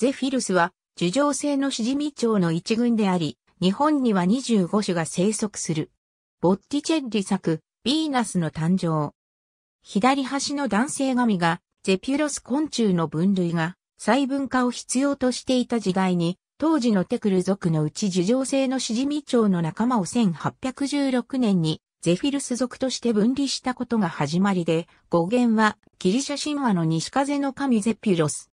ゼフィルスは、樹状性のシジミチョウの一群であり、日本には25種が生息する。ボッティチェッリ作、ヴィーナスの誕生。左端の男性神が、ゼピュロス昆虫の分類が、細分化を必要としていた時代に、当時のテクル族のうち樹状性のシジミチョウの仲間を1816年にゼフィルス族として分離したことが始まりで、語源はギリシャ神話の西風の神ゼピュロス。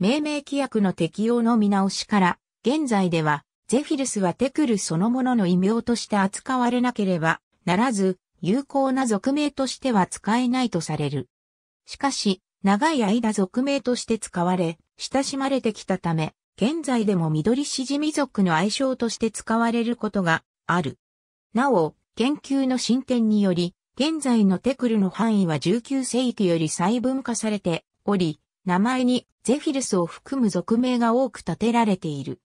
命名規約の適用の見直しから、現在では、ゼフィルスはテクルそのものの異名として扱われなければならず、有効な俗名としては使えないとされる。しかし、長い間俗名として使われ、親しまれてきたため、現在でも緑しじみ族の愛称として使われることがある。なお、研究の進展により、現在のテクルの範囲は19世紀より細分化されており、名前にゼフィルスを含む俗名が多く建てられている。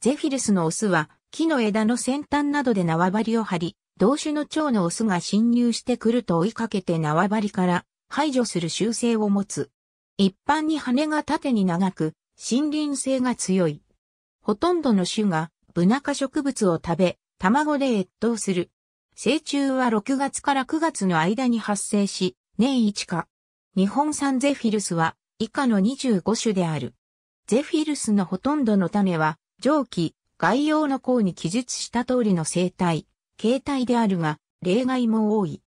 ゼフィルスのオスは木の枝の先端などで縄張りを張り、同種の蝶のオスが侵入してくると追いかけて縄張りから排除する習性を持つ。一般に羽が縦に長く、森林性が強い。ほとんどの種がブナ科植物を食べ、卵で越冬する。成虫は6月から9月の間に発生し、年1か。日本産ゼフィルスは以下の25種である。ゼフィルスのほとんどの種は、蒸気、概要の項に記述した通りの生態、形態であるが、例外も多い。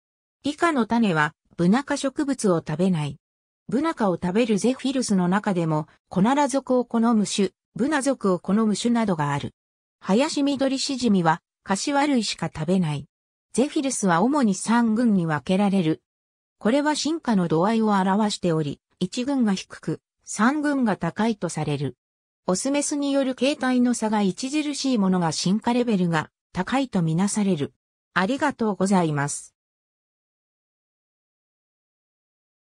以下の種は、ブナ科植物を食べない。ブナ科を食べるゼフィルスの中でも、コナラ属を好む種、ブナ属を好む種などがある。林緑シジミは、柏類しか食べない。ゼフィルスは主に3群に分けられる。これは進化の度合いを表しており、1軍が低く、3軍が高いとされる。オスメスによる形態の差が著しいものが進化レベルが高いとみなされる。ありがとうございます。